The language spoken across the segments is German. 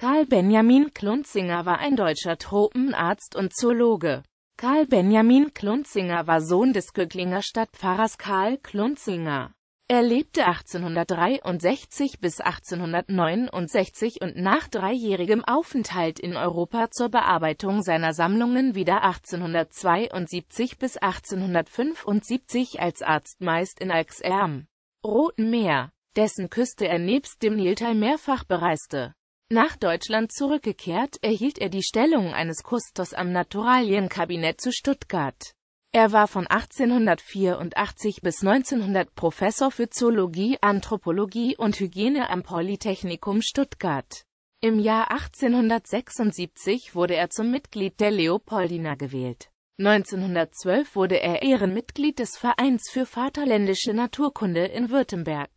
Karl Benjamin Klunzinger war ein deutscher Tropenarzt und Zoologe. Karl Benjamin Klunzinger war Sohn des Köcklinger Stadtpfarrers Karl Klunzinger. Er lebte 1863 bis 1869 und nach dreijährigem Aufenthalt in Europa zur Bearbeitung seiner Sammlungen wieder 1872 bis 1875 als Arzt meist in Alxerm, Roten Meer, dessen Küste er nebst dem Niltal mehrfach bereiste. Nach Deutschland zurückgekehrt, erhielt er die Stellung eines Kustos am Naturalienkabinett zu Stuttgart. Er war von 1884 bis 1900 Professor für Zoologie, Anthropologie und Hygiene am Polytechnikum Stuttgart. Im Jahr 1876 wurde er zum Mitglied der Leopoldina gewählt. 1912 wurde er Ehrenmitglied des Vereins für Vaterländische Naturkunde in Württemberg.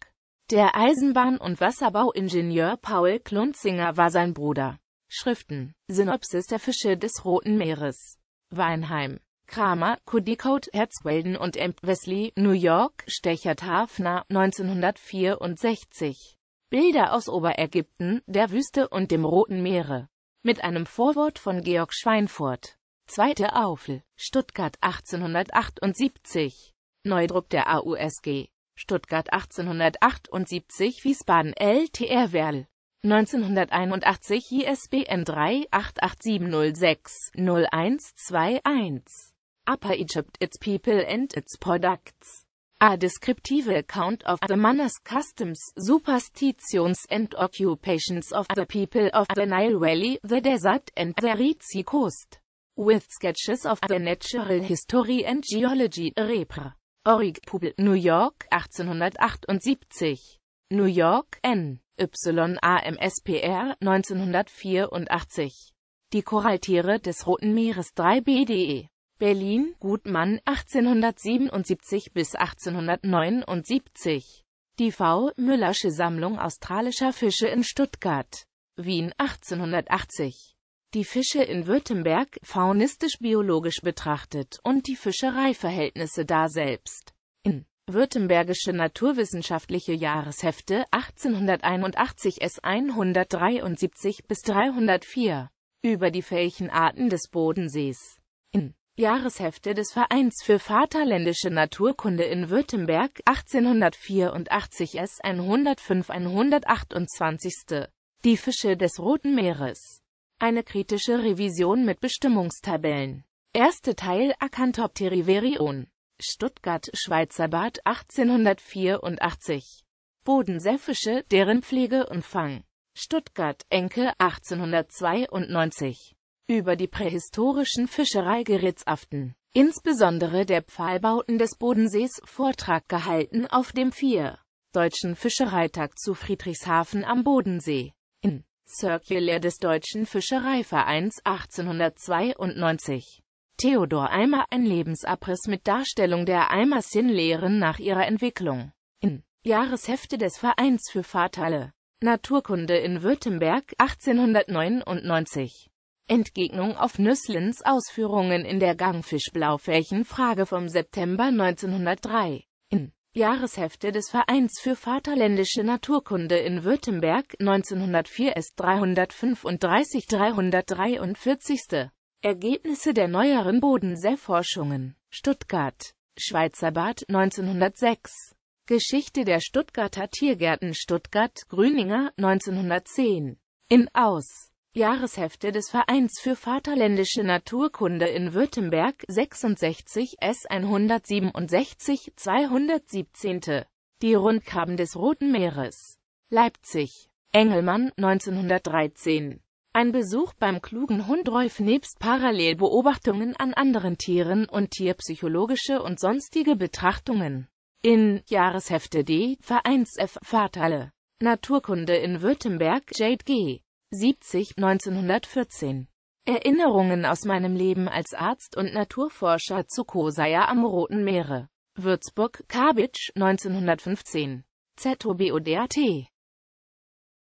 Der Eisenbahn- und Wasserbauingenieur Paul Klunzinger war sein Bruder. Schriften Synopsis der Fische des Roten Meeres Weinheim Kramer, Kudikot, Herzwelden und M. Wesley, New York, Stechert Hafner, 1964. Bilder aus Oberägypten, der Wüste und dem Roten Meere. Mit einem Vorwort von Georg Schweinfurt. Zweite Aufel, Stuttgart 1878. Neudruck der AUSG. Stuttgart 1878, Wiesbaden LTR Werl 1981 ISBN 3 0121 Upper Egypt Its People and Its Products. A Descriptive Account of the Manners Customs, Superstitions and Occupations of the People of the Nile Valley, the Desert and the Ritzi Coast. With Sketches of the Natural History and Geology, Repra. Orig Publ, New York, 1878. New York, N. YAMSPR, 1984. Die Koralltiere des Roten Meeres 3 BDE. Berlin, Gutmann, 1877 bis 1879. Die V. Müllersche Sammlung australischer Fische in Stuttgart. Wien 1880 die Fische in Württemberg faunistisch-biologisch betrachtet und die Fischereiverhältnisse daselbst. In Württembergische Naturwissenschaftliche Jahreshefte 1881 S 173 bis 304 über die Felchenarten des Bodensees. In Jahreshefte des Vereins für Vaterländische Naturkunde in Württemberg 1884 S 105 128. Die Fische des Roten Meeres eine kritische Revision mit Bestimmungstabellen. Erste Teil Acantopteriverion. Stuttgart Schweizer Bad 1884. Bodensäffische, deren Pflege und Fang. Stuttgart Enke 1892. Über die prähistorischen Fischereigerätsaften, insbesondere der Pfahlbauten des Bodensees, Vortrag gehalten auf dem 4. Deutschen Fischereitag zu Friedrichshafen am Bodensee. Circular des Deutschen Fischereivereins 1892. Theodor Eimer, ein Lebensabriss mit Darstellung der eimer sin nach ihrer Entwicklung. In Jahreshefte des Vereins für fatale Naturkunde in Württemberg 1899. Entgegnung auf Nüsslins Ausführungen in der Gangfischblaufärchenfrage vom September 1903. Jahreshefte des Vereins für Vaterländische Naturkunde in Württemberg, 1904 S. 335 343. Ergebnisse der neueren Bodenseeforschungen. Stuttgart. Schweizer Bad, 1906. Geschichte der Stuttgarter Tiergärten Stuttgart, Grüninger, 1910. In Aus. Jahreshefte des Vereins für Vaterländische Naturkunde in Württemberg 66 S 167 217. Die Rundkappen des Roten Meeres. Leipzig. Engelmann, 1913. Ein Besuch beim klugen Hund Rolf nebst Parallelbeobachtungen an anderen Tieren und tierpsychologische und sonstige Betrachtungen. In Jahreshefte D. Vereins F. Vaterle. Naturkunde in Württemberg Jade G. 70, 1914. Erinnerungen aus meinem Leben als Arzt und Naturforscher zu Kosaya am Roten Meere. Würzburg, Kabitsch, 1915. ZOBODAT.